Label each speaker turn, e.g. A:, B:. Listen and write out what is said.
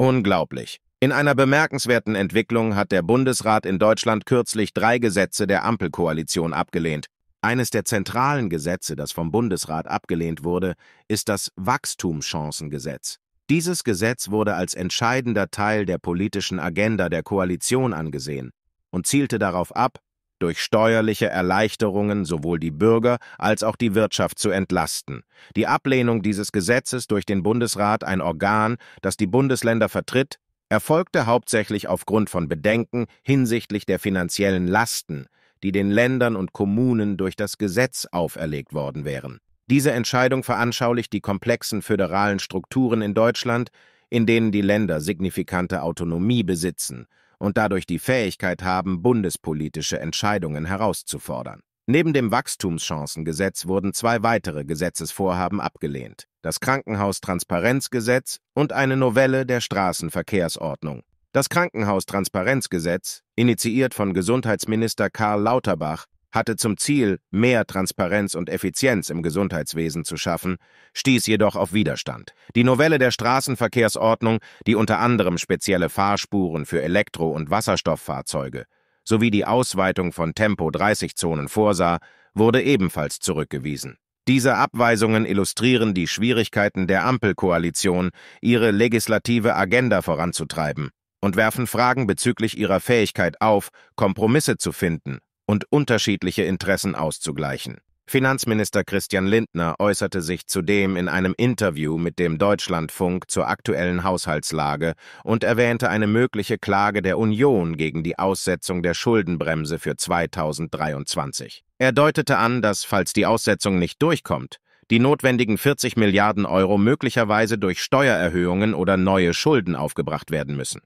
A: Unglaublich. In einer bemerkenswerten Entwicklung hat der Bundesrat in Deutschland kürzlich drei Gesetze der Ampelkoalition abgelehnt. Eines der zentralen Gesetze, das vom Bundesrat abgelehnt wurde, ist das Wachstumschancengesetz. Dieses Gesetz wurde als entscheidender Teil der politischen Agenda der Koalition angesehen und zielte darauf ab, durch steuerliche Erleichterungen sowohl die Bürger als auch die Wirtschaft zu entlasten. Die Ablehnung dieses Gesetzes durch den Bundesrat, ein Organ, das die Bundesländer vertritt, erfolgte hauptsächlich aufgrund von Bedenken hinsichtlich der finanziellen Lasten, die den Ländern und Kommunen durch das Gesetz auferlegt worden wären. Diese Entscheidung veranschaulicht die komplexen föderalen Strukturen in Deutschland, in denen die Länder signifikante Autonomie besitzen und dadurch die Fähigkeit haben, bundespolitische Entscheidungen herauszufordern. Neben dem Wachstumschancengesetz wurden zwei weitere Gesetzesvorhaben abgelehnt, das Krankenhaustransparenzgesetz und eine Novelle der Straßenverkehrsordnung. Das Krankenhaustransparenzgesetz, initiiert von Gesundheitsminister Karl Lauterbach, hatte zum Ziel, mehr Transparenz und Effizienz im Gesundheitswesen zu schaffen, stieß jedoch auf Widerstand. Die Novelle der Straßenverkehrsordnung, die unter anderem spezielle Fahrspuren für Elektro- und Wasserstofffahrzeuge sowie die Ausweitung von Tempo-30-Zonen vorsah, wurde ebenfalls zurückgewiesen. Diese Abweisungen illustrieren die Schwierigkeiten der Ampelkoalition, ihre legislative Agenda voranzutreiben und werfen Fragen bezüglich ihrer Fähigkeit auf, Kompromisse zu finden und unterschiedliche Interessen auszugleichen. Finanzminister Christian Lindner äußerte sich zudem in einem Interview mit dem Deutschlandfunk zur aktuellen Haushaltslage und erwähnte eine mögliche Klage der Union gegen die Aussetzung der Schuldenbremse für 2023. Er deutete an, dass, falls die Aussetzung nicht durchkommt, die notwendigen 40 Milliarden Euro möglicherweise durch Steuererhöhungen oder neue Schulden aufgebracht werden müssen.